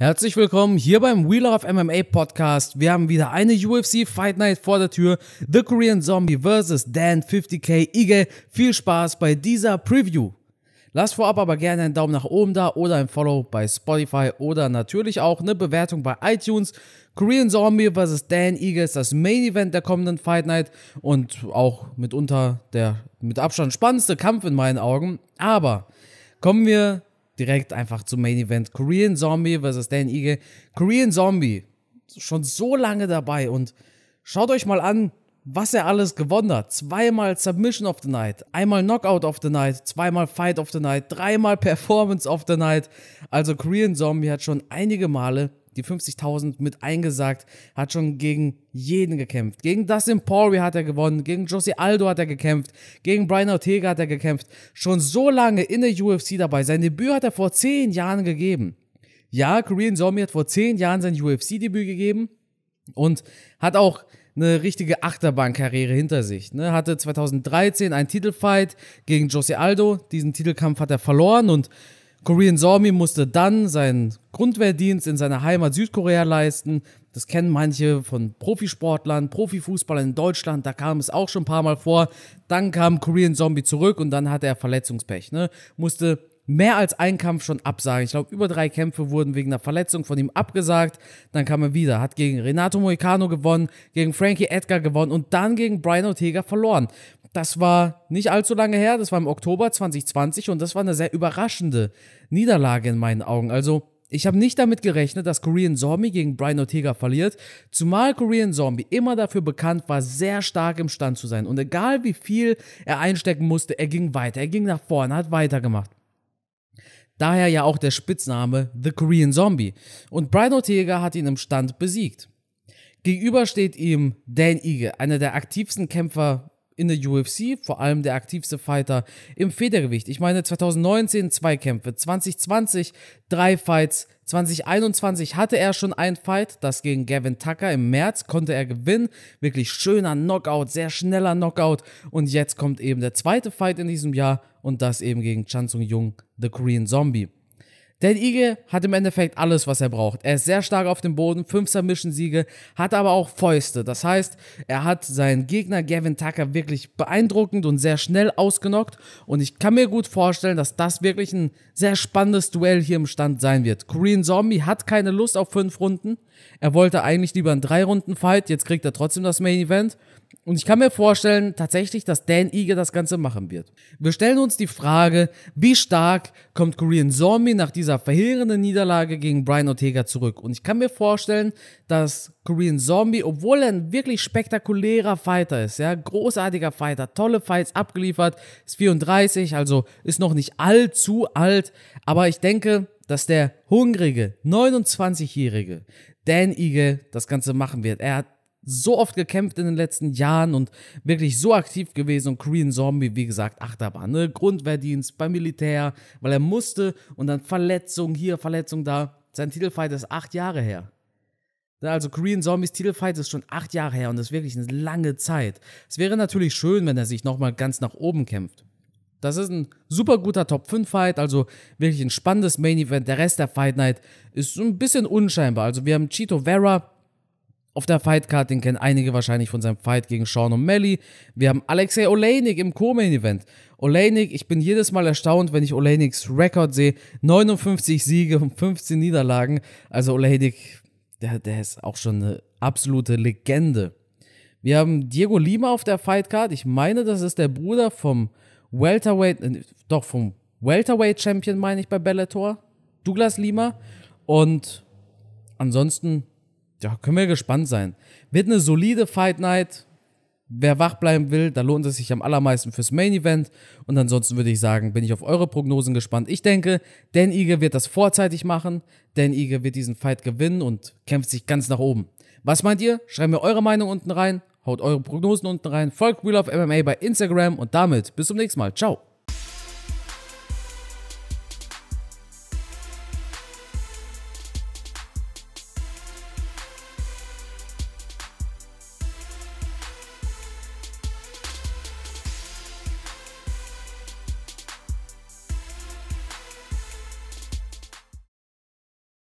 Herzlich willkommen hier beim Wheeler of MMA Podcast. Wir haben wieder eine UFC Fight Night vor der Tür. The Korean Zombie vs. Dan 50k Ige. Viel Spaß bei dieser Preview. Lasst vorab aber gerne einen Daumen nach oben da oder ein Follow bei Spotify oder natürlich auch eine Bewertung bei iTunes. Korean Zombie vs. Dan Eagle ist das Main Event der kommenden Fight Night und auch mitunter der mit Abstand spannendste Kampf in meinen Augen. Aber kommen wir direkt einfach zum Main Event. Korean Zombie versus Dan Ige. Korean Zombie, schon so lange dabei und schaut euch mal an, was er alles gewonnen hat. Zweimal Submission of the Night, einmal Knockout of the Night, zweimal Fight of the Night, dreimal Performance of the Night. Also Korean Zombie hat schon einige Male die 50.000 mit eingesagt, hat schon gegen jeden gekämpft. Gegen Dustin Poirier hat er gewonnen, gegen Jose Aldo hat er gekämpft, gegen Brian Ortega hat er gekämpft. Schon so lange in der UFC dabei. Sein Debüt hat er vor 10 Jahren gegeben. Ja, Korean Zombie hat vor 10 Jahren sein UFC-Debüt gegeben und hat auch eine richtige Achterbahnkarriere hinter sich. Ne? Hatte 2013 einen Titelfight gegen Jose Aldo. Diesen Titelkampf hat er verloren und Korean Zombie musste dann seinen Grundwehrdienst in seiner Heimat Südkorea leisten. Das kennen manche von Profisportlern, Profifußballern in Deutschland, da kam es auch schon ein paar Mal vor. Dann kam Korean Zombie zurück und dann hatte er Verletzungspech. Ne? Musste mehr als einen Kampf schon absagen. Ich glaube, über drei Kämpfe wurden wegen einer Verletzung von ihm abgesagt. Dann kam er wieder, hat gegen Renato Moicano gewonnen, gegen Frankie Edgar gewonnen und dann gegen Brian Ortega verloren. Das war nicht allzu lange her, das war im Oktober 2020 und das war eine sehr überraschende Niederlage in meinen Augen. Also ich habe nicht damit gerechnet, dass Korean Zombie gegen Brian Ortega verliert, zumal Korean Zombie immer dafür bekannt war, sehr stark im Stand zu sein. Und egal wie viel er einstecken musste, er ging weiter, er ging nach vorne, hat weitergemacht. Daher ja auch der Spitzname The Korean Zombie. Und Brian Ortega hat ihn im Stand besiegt. Gegenüber steht ihm Dan Ige, einer der aktivsten Kämpfer in der UFC, vor allem der aktivste Fighter im Federgewicht. Ich meine 2019 zwei Kämpfe, 2020 drei Fights, 2021 hatte er schon einen Fight, das gegen Gavin Tucker im März konnte er gewinnen. Wirklich schöner Knockout, sehr schneller Knockout. Und jetzt kommt eben der zweite Fight in diesem Jahr und das eben gegen Chan Sung Jung, The Korean Zombie. Denn Ige hat im Endeffekt alles, was er braucht. Er ist sehr stark auf dem Boden, 5 Submission-Siege, hat aber auch Fäuste. Das heißt, er hat seinen Gegner Gavin Tucker wirklich beeindruckend und sehr schnell ausgenockt. Und ich kann mir gut vorstellen, dass das wirklich ein sehr spannendes Duell hier im Stand sein wird. Korean Zombie hat keine Lust auf 5 Runden. Er wollte eigentlich lieber einen 3-Runden-Fight. Jetzt kriegt er trotzdem das Main-Event. Und ich kann mir vorstellen, tatsächlich, dass Dan Eager das Ganze machen wird. Wir stellen uns die Frage, wie stark kommt Korean Zombie nach dieser verheerenden Niederlage gegen Brian Ortega zurück? Und ich kann mir vorstellen, dass Korean Zombie, obwohl er ein wirklich spektakulärer Fighter ist, ja, großartiger Fighter, tolle Fights abgeliefert, ist 34, also ist noch nicht allzu alt, aber ich denke, dass der hungrige 29-jährige Dan Eagle das Ganze machen wird. Er hat so oft gekämpft in den letzten Jahren und wirklich so aktiv gewesen und Korean Zombie, wie gesagt, Achterbahn, ne? Grundwehrdienst beim Militär, weil er musste und dann Verletzung hier, Verletzung da. Sein Titelfight ist acht Jahre her. Ne, also Korean Zombies Titelfight ist schon acht Jahre her und das ist wirklich eine lange Zeit. Es wäre natürlich schön, wenn er sich nochmal ganz nach oben kämpft. Das ist ein super guter Top-5-Fight, also wirklich ein spannendes Main-Event. Der Rest der Fight Night ist so ein bisschen unscheinbar. Also wir haben Chito Vera auf der Fightcard, den kennen einige wahrscheinlich von seinem Fight gegen Sean O'Malley. Wir haben Alexei Oleinik im Co-Main-Event. Oleinik, ich bin jedes Mal erstaunt, wenn ich Oleiniks Rekord sehe. 59 Siege und 15 Niederlagen. Also Oleinik, der, der ist auch schon eine absolute Legende. Wir haben Diego Lima auf der Fightcard. Ich meine, das ist der Bruder vom Welterweight, äh, doch vom Welterweight Champion, meine ich bei Bellator. Douglas Lima. Und ansonsten ja, können wir gespannt sein. Wird eine solide Fight Night. Wer wach bleiben will, da lohnt es sich am allermeisten fürs Main Event. Und ansonsten würde ich sagen, bin ich auf eure Prognosen gespannt. Ich denke, Dan Ige wird das vorzeitig machen. Dan Ige wird diesen Fight gewinnen und kämpft sich ganz nach oben. Was meint ihr? Schreibt mir eure Meinung unten rein. Haut eure Prognosen unten rein. Folgt Wheel of MMA bei Instagram und damit bis zum nächsten Mal. Ciao.